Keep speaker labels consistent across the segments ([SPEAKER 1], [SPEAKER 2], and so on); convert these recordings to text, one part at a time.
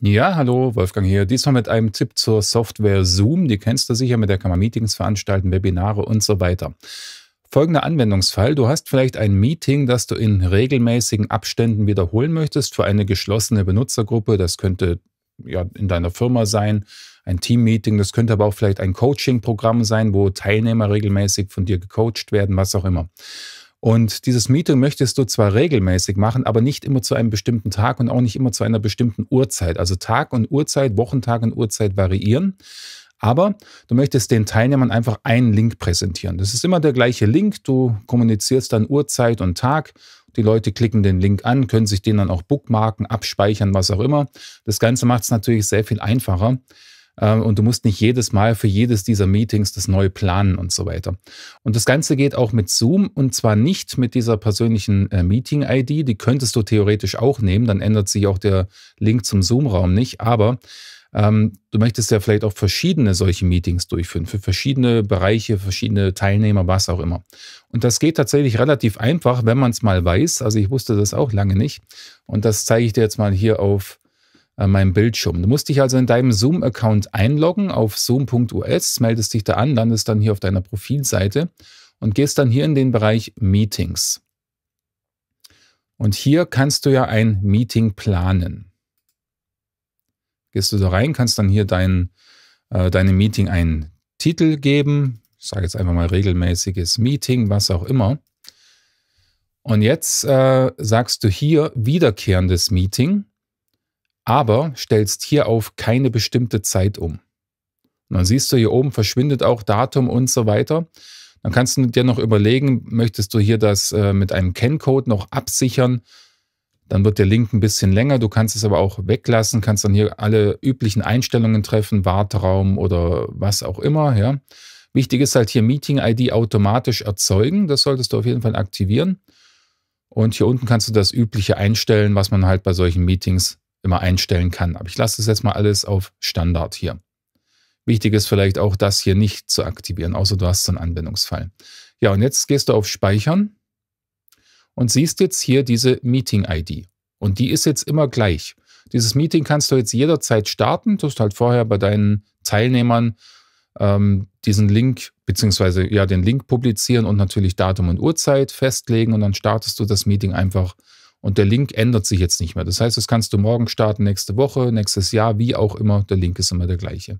[SPEAKER 1] Ja, hallo, Wolfgang hier. Diesmal mit einem Tipp zur Software Zoom. Die kennst du sicher, mit der kann man Meetings veranstalten, Webinare und so weiter. Folgender Anwendungsfall. Du hast vielleicht ein Meeting, das du in regelmäßigen Abständen wiederholen möchtest für eine geschlossene Benutzergruppe. Das könnte ja, in deiner Firma sein, ein Team-Meeting, das könnte aber auch vielleicht ein Coaching-Programm sein, wo Teilnehmer regelmäßig von dir gecoacht werden, was auch immer. Und dieses Meeting möchtest du zwar regelmäßig machen, aber nicht immer zu einem bestimmten Tag und auch nicht immer zu einer bestimmten Uhrzeit. Also Tag und Uhrzeit, Wochentag und Uhrzeit variieren. Aber du möchtest den Teilnehmern einfach einen Link präsentieren. Das ist immer der gleiche Link. Du kommunizierst dann Uhrzeit und Tag. Die Leute klicken den Link an, können sich den dann auch bookmarken, abspeichern, was auch immer. Das Ganze macht es natürlich sehr viel einfacher, ähm, und du musst nicht jedes Mal für jedes dieser Meetings das neu planen und so weiter. Und das Ganze geht auch mit Zoom und zwar nicht mit dieser persönlichen äh, Meeting-ID, die könntest du theoretisch auch nehmen, dann ändert sich auch der Link zum Zoom-Raum nicht, aber ähm, du möchtest ja vielleicht auch verschiedene solche Meetings durchführen, für verschiedene Bereiche, verschiedene Teilnehmer, was auch immer. Und das geht tatsächlich relativ einfach, wenn man es mal weiß. Also ich wusste das auch lange nicht. Und das zeige ich dir jetzt mal hier auf meinem Bildschirm. Du musst dich also in deinem Zoom-Account einloggen auf zoom.us, meldest dich da an, landest dann hier auf deiner Profilseite und gehst dann hier in den Bereich Meetings. Und hier kannst du ja ein Meeting planen. Gehst du da rein, kannst dann hier dein, äh, deinem Meeting einen Titel geben. Ich sage jetzt einfach mal regelmäßiges Meeting, was auch immer. Und jetzt äh, sagst du hier wiederkehrendes Meeting aber stellst hier auf keine bestimmte Zeit um. Und dann siehst du hier oben verschwindet auch Datum und so weiter. Dann kannst du dir noch überlegen, möchtest du hier das äh, mit einem Kenncode noch absichern? Dann wird der Link ein bisschen länger. Du kannst es aber auch weglassen, kannst dann hier alle üblichen Einstellungen treffen, Warteraum oder was auch immer. Ja. Wichtig ist halt hier Meeting-ID automatisch erzeugen. Das solltest du auf jeden Fall aktivieren. Und hier unten kannst du das Übliche einstellen, was man halt bei solchen Meetings immer einstellen kann. Aber ich lasse das jetzt mal alles auf Standard hier. Wichtig ist vielleicht auch, das hier nicht zu aktivieren, außer du hast so einen Anwendungsfall. Ja, und jetzt gehst du auf Speichern und siehst jetzt hier diese Meeting-ID. Und die ist jetzt immer gleich. Dieses Meeting kannst du jetzt jederzeit starten. Du hast halt vorher bei deinen Teilnehmern ähm, diesen Link, beziehungsweise ja, den Link publizieren und natürlich Datum und Uhrzeit festlegen und dann startest du das Meeting einfach und der Link ändert sich jetzt nicht mehr. Das heißt, das kannst du morgen starten, nächste Woche, nächstes Jahr, wie auch immer. Der Link ist immer der gleiche.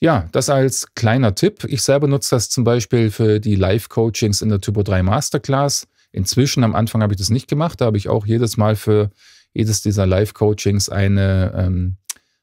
[SPEAKER 1] Ja, das als kleiner Tipp. Ich selber nutze das zum Beispiel für die Live-Coachings in der Typo 3 Masterclass. Inzwischen, am Anfang habe ich das nicht gemacht, da habe ich auch jedes Mal für jedes dieser Live-Coachings eine, ähm,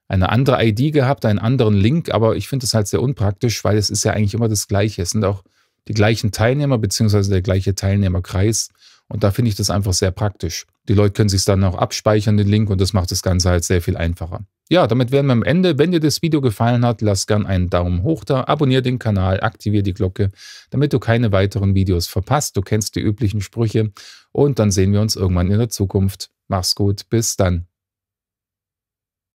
[SPEAKER 1] eine andere ID gehabt, einen anderen Link, aber ich finde das halt sehr unpraktisch, weil es ist ja eigentlich immer das Gleiche. Es sind auch die gleichen Teilnehmer beziehungsweise der gleiche Teilnehmerkreis und da finde ich das einfach sehr praktisch. Die Leute können sich dann auch abspeichern, den Link, und das macht das Ganze halt sehr viel einfacher. Ja, damit wären wir am Ende. Wenn dir das Video gefallen hat, lass gern einen Daumen hoch da, abonniere den Kanal, aktiviere die Glocke, damit du keine weiteren Videos verpasst. Du kennst die üblichen Sprüche und dann sehen wir uns irgendwann in der Zukunft. Mach's gut, bis dann.